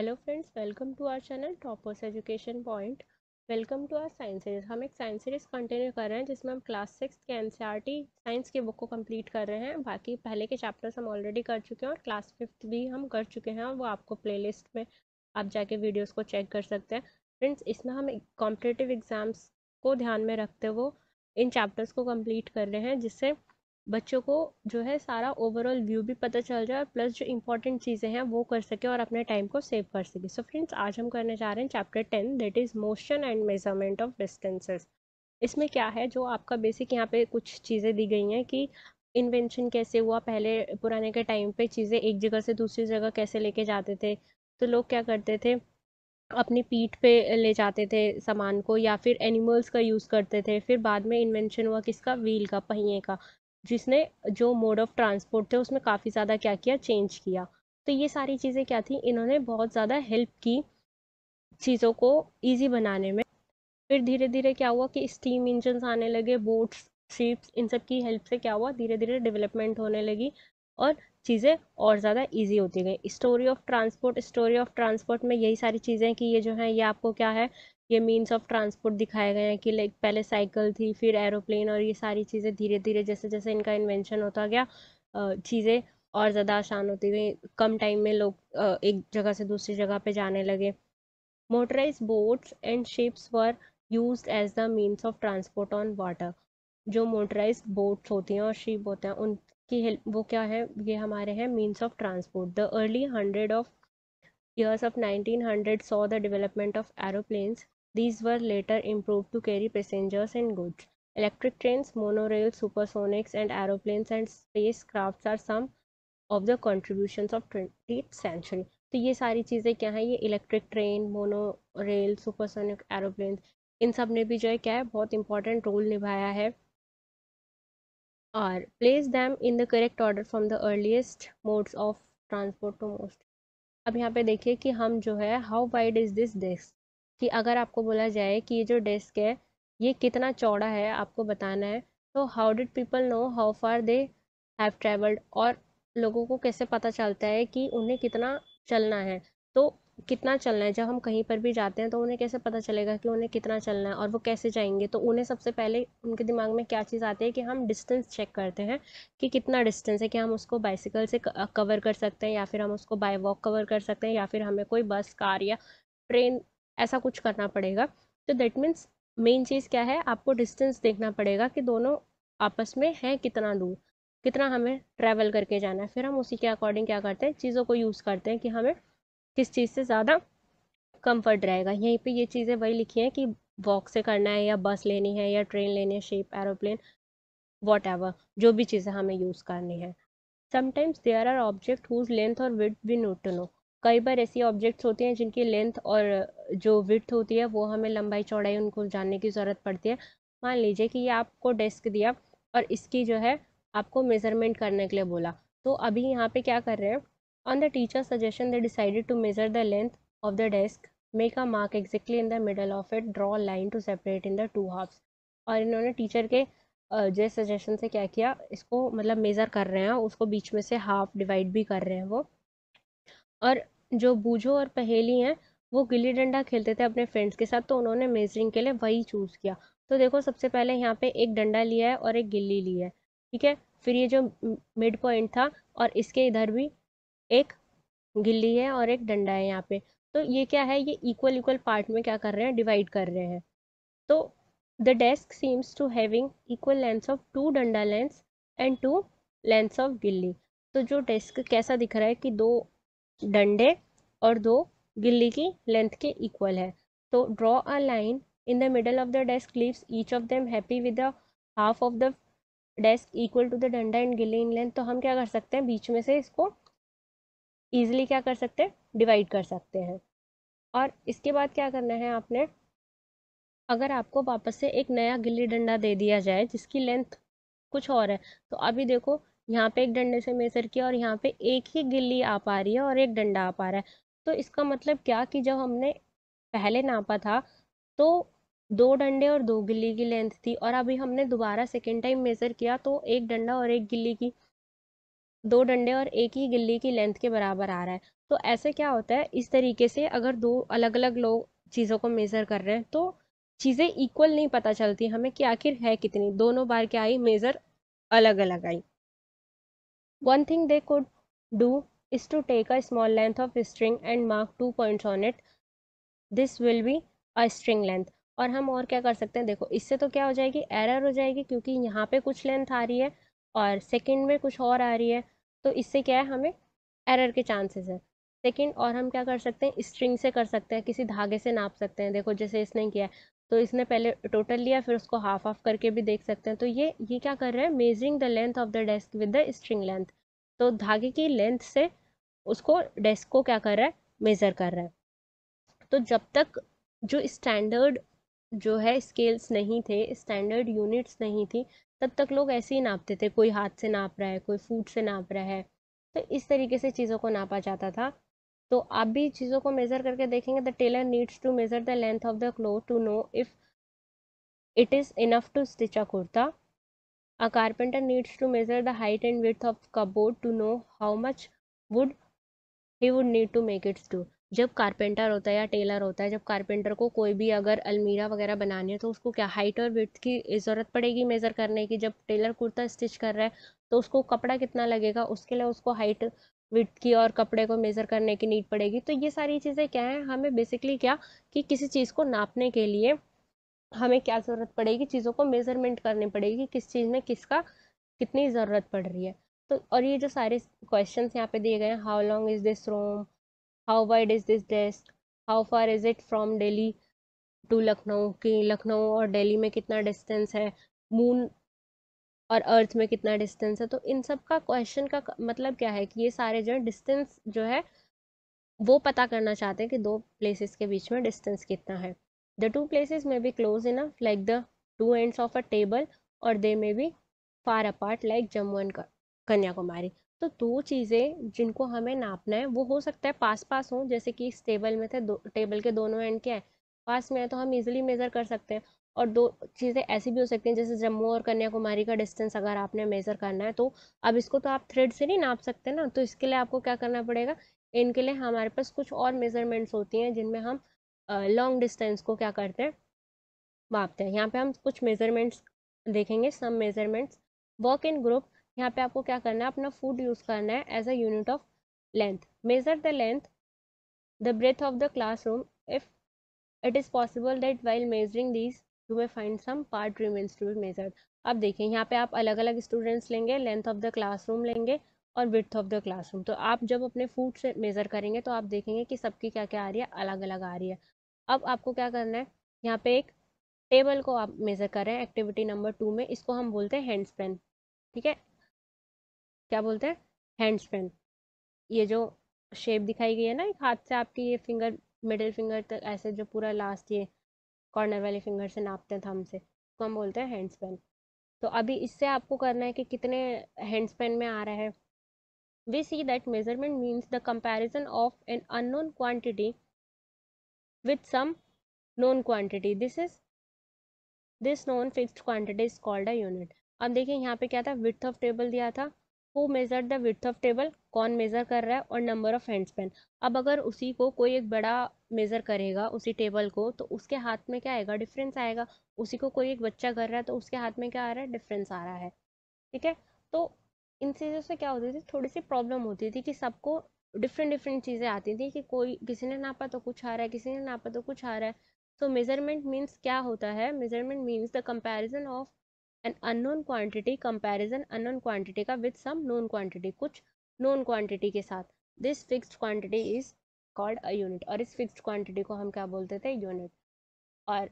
Hello friends welcome to our channel toppers education point welcome to our science series हम एक science series continue कर रहे हैं जिसमें हम क्लास सिक्स के एन साइंस e के बुक को कंप्लीट कर रहे हैं बाकी पहले के चैप्टर्स हम ऑलरेडी कर चुके हैं और क्लास फिफ्थ भी हम कर चुके हैं वो आपको प्ले में आप जाके वीडियोज़ को चेक कर सकते हैं फ्रेंड्स इसमें हम कॉम्पिटेटिव एग्ज़ाम्स को ध्यान में रखते हुए इन चैप्टर्स को कम्प्लीट कर रहे हैं जिससे बच्चों को जो है सारा ओवरऑल व्यू भी पता चल जाए और प्लस जो इंपॉर्टेंट चीज़ें हैं वो कर सके और अपने टाइम को सेव कर सके सो फ्रेंड्स आज हम करने जा रहे हैं chapter ten that is motion and measurement of distances इसमें क्या है जो आपका बेसिक यहाँ पे कुछ चीज़ें दी गई हैं कि इन्वेंशन कैसे हुआ पहले पुराने के टाइम पर चीज़ें एक जगह से दूसरी जगह कैसे लेके जाते थे तो लोग क्या करते थे अपनी पीठ पे ले जाते थे सामान को या फिर एनिमल्स का यूज़ करते थे फिर बाद में इन्वेंशन हुआ किसका व्हील का पहिए का जिसने जो मोड ऑफ ट्रांसपोर्ट थे उसमें काफ़ी ज़्यादा क्या किया चेंज किया तो ये सारी चीज़ें क्या थी इन्होंने बहुत ज़्यादा हेल्प की चीज़ों को ईजी बनाने में फिर धीरे धीरे क्या हुआ कि स्टीम इंजन आने लगे बोट्स शिप्स इन सब की हेल्प से क्या हुआ धीरे धीरे डेवलपमेंट होने लगी और चीज़ें और ज़्यादा इजी होती गई story of transport story of transport में यही सारी चीज़ें कि ये जो है ये आपको क्या है ये मीन्स ऑफ ट्रांसपोर्ट दिखाए गए हैं कि लाइक पहले साइकिल थी फिर एरोप्लेन और ये सारी चीज़ें धीरे धीरे जैसे जैसे इनका इन्वेंशन होता गया चीज़ें और ज़्यादा आसान होती गई कम टाइम में लोग एक जगह से दूसरी जगह पे जाने लगे motorise boats and ships were use as the means of transport on water जो मोटराइज बोट्स होती हैं और शिप होते हैं उनकी हेल्प वो क्या है ये हमारे हैं means of transport the early hundred of of nineteen hundred saw the development of aeroplanes These were later improved to carry passengers and goods. Electric trains, monorails, supersonics, and aeroplanes and spacecrafts are some of the contributions of twenty century तो ये सारी चीज़ें क्या हैं ये electric train monorail supersonic aeroplane इन सब ने भी जो है क्या है बहुत इंपॉर्टेंट रोल निभाया है और place them in the correct order from the earliest modes of transport to most अब यहाँ पे देखिए कि हम जो है how wide is this desk कि अगर आपको बोला जाए कि ये जो डेस्क है ये कितना चौड़ा है आपको बताना है तो how did people know how far they have travelled और लोगों को कैसे पता चलता है कि उन्हें कितना चलना है तो कितना चलना है जब हम कहीं पर भी जाते हैं तो उन्हें कैसे पता चलेगा कि उन्हें कितना चलना है और वो कैसे जाएंगे तो उन्हें सबसे पहले उनके दिमाग में क्या चीज़ आती है कि हम डिस्टेंस चेक करते हैं कि कितना डिस्टेंस है कि हम उसको बाइसिकल से कवर कर सकते हैं या फिर हम उसको बाई वॉक कवर कर सकते हैं या फिर हमें कोई बस कार या ट्रेन ऐसा कुछ करना पड़ेगा तो दैट मीन्स मेन चीज़ क्या है आपको डिस्टेंस देखना पड़ेगा कि दोनों आपस में हैं कितना दूर कितना हमें ट्रैवल करके जाना है फिर हम उसी के अकॉर्डिंग क्या करते हैं चीज़ों को यूज़ करते हैं कि हमें किस चीज़ से ज़्यादा कंफर्ट रहेगा यहीं पे ये चीज़ें वही लिखी हैं कि वॉक से करना है या बस लेनी है या ट्रेन लेनी है शेप एरोप्लेन वॉट जो भी चीज़ें हमें यूज़ करनी है sometimes there are object whose length और width we not to know कई बार ऐसी ऑब्जेक्ट्स होते हैं जिनकी लेंथ और जो विथ होती है वो हमें लंबाई चौड़ाई उनको जानने की ज़रूरत पड़ती है मान लीजिए कि ये आपको डेस्क दिया और इसकी जो है आपको मेज़रमेंट करने के लिए बोला तो अभी यहाँ पे क्या कर रहे हैं on the teacher suggestion they decided to measure the length of the desk make a mark exactly in the middle of it draw line to separate in the two halves और इन्होंने टीचर के जो suggestion से क्या किया इसको मतलब measure कर रहे हैं उसको बीच में से हाफ डिवाइड भी कर रहे हैं वो और जो बूझो और पहेली हैं वो गिल्ली डंडा खेलते थे अपने फ्रेंड्स के साथ तो उन्होंने मेजरिंग के लिए वही चूज़ किया तो देखो सबसे पहले यहाँ पे एक डंडा लिया है और एक गिल्ली ली है ठीक है फिर ये जो मिड पॉइंट था और इसके इधर भी एक गिल्ली है और एक डंडा है यहाँ पे तो ये क्या है ये इक्वल इक्वल पार्ट में क्या कर रहे हैं डिवाइड कर रहे हैं तो the desk seems to having equal length of two danda lengths and two lengths of gilli तो जो डेस्क कैसा दिख रहा है कि दो डंडे और दो गिल्ली की लेंथ के इक्वल है तो draw a line in the middle of the desk leaves each of them happy with the half of the desk equal to the danda and gilli in length तो हम क्या कर सकते हैं बीच में से इसको ईजिली क्या कर सकते हैं डिवाइड कर सकते हैं और इसके बाद क्या करना है आपने अगर आपको वापस से एक नया गिल्ली डंडा दे दिया जाए जिसकी लेंथ कुछ और है तो अभी देखो यहाँ पे एक डंडे से मेसर किया और यहाँ पे एक ही गिल्ली आ पा रही है और एक डंडा आ पा रहा है तो इसका मतलब क्या कि जब हमने पहले नापा था तो दो डंडे और दो गिल्ली की लेंथ थी और अभी हमने दोबारा सेकेंड टाइम मेज़र किया तो एक डंडा और एक गिल्ली की दो डंडे और एक ही गिल्ली की लेंथ के बराबर आ रहा है तो ऐसे क्या होता है इस तरीके से अगर दो अलग अलग लोग चीज़ों को मेज़र कर रहे हैं तो चीज़ें इक्वल नहीं पता चलती हमें कि आखिर है कितनी दोनों बार क्या आई मेज़र अलग अलग आई One thing they could do is to take a small length of string and mark two points on it. This will be a string length. और हम और क्या कर सकते हैं देखो इससे तो क्या हो जाएगी एरर हो जाएगी क्योंकि यहाँ पे कुछ लेंथ आ रही है और सेकंड में कुछ और आ रही है तो इससे क्या है हमें एरर के चांसेस है सेकंड और हम क्या कर सकते हैं स्ट्रिंग से कर सकते हैं किसी धागे से नाप सकते हैं देखो जैसे इसने किया है तो इसने पहले टोटल लिया फिर उसको हाफ ऑफ करके भी देख सकते हैं तो ये ये क्या कर रहा है measuring the length of the desk with the string length तो धागे की लेंथ से उसको डेस्क को क्या कर रहा है मेज़र कर रहा है तो जब तक जो स्टैंडर्ड जो है स्केल्स नहीं थे स्टैंडर्ड यूनिट्स नहीं थी तब तक लोग ऐसे ही नापते थे कोई हाथ से नाप रहा है कोई फूट से नाप रहा है तो इस तरीके से चीज़ों को नापा जाता था तो आप भी चीज़ों को मेज़र करके देखेंगे the tailor needs to measure the length of the cloth to know if it is enough to stitch a kurta a carpenter needs to measure the height and width of cupboard to know how much wood he would need to make its to जब carpenter होता है या Taylor होता है जब carpenter को कोई भी अगर अलमीरा वगैरह बनानी है तो उसको क्या हाइट और विथ की ज़रूरत पड़ेगी मेज़र करने की जब टेलर कुर्ता स्टिच कर रहा है तो उसको कपड़ा कितना लगेगा उसके लिए उसको हाइट विट की और कपड़े को मेज़र करने की नीड पड़ेगी तो ये सारी चीज़ें क्या है हमें बेसिकली क्या कि किसी चीज़ को नापने के लिए हमें क्या ज़रूरत पड़ेगी चीज़ों को मेज़रमेंट करनी पड़ेगी किस चीज़ में किसका कितनी ज़रूरत पड़ रही है तो और ये जो सारे क्वेश्चन यहाँ पे दिए गए हैं how long is this room how wide is this desk how far is it from Delhi to Lucknow कि लखनऊ और डेली में कितना डिस्टेंस है मून और अर्थ में कितना डिस्टेंस है तो इन सब का क्वेश्चन का मतलब क्या है कि ये सारे जो है डिस्टेंस जो है वो पता करना चाहते हैं कि दो प्लेसेस के बीच में डिस्टेंस कितना है the two places may be close enough like the two ends of a table और they may be far apart like Jammu and Kanyakumari तो दो चीज़ें जिनको हमें नापना है वो हो सकता है पास पास हों जैसे कि इस टेबल में थे दो टेबल के दोनों एंड क्या है पास में है तो हम इजीली मेज़र कर सकते हैं और दो चीज़ें ऐसी भी हो सकती हैं जैसे जम्मू और कन्याकुमारी का डिस्टेंस अगर आपने मेज़र करना है तो अब इसको तो आप थ्रेड से नहीं नाप सकते ना तो इसके लिए आपको क्या करना पड़ेगा इनके लिए हमारे पास कुछ और मेज़रमेंट्स होती हैं जिनमें हम लॉन्ग डिस्टेंस को क्या करते हैं मापते हैं यहाँ पे हम कुछ मेज़रमेंट्स देखेंगे some measurements work in group यहाँ पे आपको क्या करना है अपना फूड यूज़ करना है as a unit of length measure the length the breadth of the class if it is possible that while measuring these you may find some part remains to be measured अब देखिए यहाँ पे आप अलग अलग students लेंगे length of the classroom लेंगे और विथ ऑफ द क्लासरूम तो आप जब अपने फूड से मेज़र करेंगे तो आप देखेंगे कि सबकी क्या क्या आ रही है अलग अलग आ रही है अब आपको क्या करना है यहाँ पे एक टेबल को आप मेज़र कर रहे हैं एक्टिविटी नंबर टू में इसको हम बोलते हैं हैंड स्पेन ठीक है क्या बोलते हैं हैंड स्पेन ये जो शेप दिखाई गई है ना एक हाथ से आपकी ये फिंगर मिडिल फिंगर तक ऐसे जो पूरा लास्ट ये कॉर्नर वाले फिंगर से नापते हैं थम से तो हम बोलते हैं हैंड स्पेन तो अभी इससे आपको करना है कि कितने हैंड स्पेन में आ रहा है we see that measurement means the comparison of an unknown quantity with some known quantity this is this known fixed quantity is called a unit अब देखिए यहाँ पे क्या था विथ ऑफ टेबल दिया था who measure the width of table कौन measure कर रहा है और नंबर ऑफ हैंड स्पेन अब अगर उसी को कोई एक बड़ा मेज़र करेगा उसी टेबल को तो उसके हाथ में क्या आएगा डिफरेंस आएगा उसी को कोई एक बच्चा कर रहा है तो उसके हाथ में क्या आ रहा है डिफरेंस आ रहा है ठीक है तो इन चीज़ों से क्या होती थी थोड़ी सी प्रॉब्लम होती थी कि सबको डिफरेंट डिफरेंट चीज़ें आती थी कि कोई किसी ने नापा तो कुछ आ रहा है किसी ने नापा तो कुछ आ रहा है तो मेज़रमेंट मीन्स क्या होता है measurement means the comparison of an unknown quantity comparison unknown quantity का विद सम नोन क्वांटिटी कुछ नोन क्वांटिटी के साथ this fixed quantity is called a unit और इस फिक्स्ड क्वांटिटी को हम क्या बोलते थे यूनिट और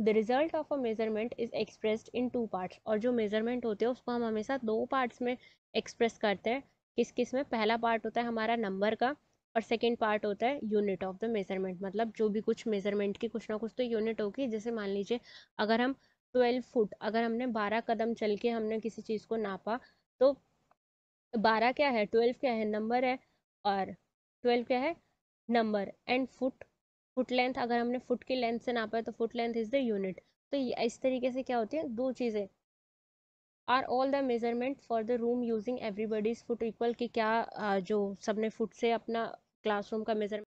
the result of a measurement is expressed in two parts और जो मेजरमेंट होते हैं उसको हम हमेशा दो पार्ट्स में एक्सप्रेस करते हैं किस किस में पहला पार्ट होता है हमारा नंबर का और सेकेंड पार्ट होता है यूनिट ऑफ द मेजरमेंट मतलब जो भी कुछ मेजरमेंट की कुछ ना कुछ तो यूनिट होगी जैसे मान लीजिए अगर हम ट्वेल्व फुट अगर हमने बारह कदम चल के हमने किसी चीज़ को नापा तो बारह क्या है ट्वेल्व क्या है नंबर है और ट्वेल्व क्या है number and foot foot length अगर हमने फुट की लेंथ से नापा है तो foot length is the unit तो इस तरीके से क्या होती है दो चीज़ें are all the measurement for the room using everybody's foot equal कि क्या जो सबने फुट से अपना क्लासरूम का मेजरमेंट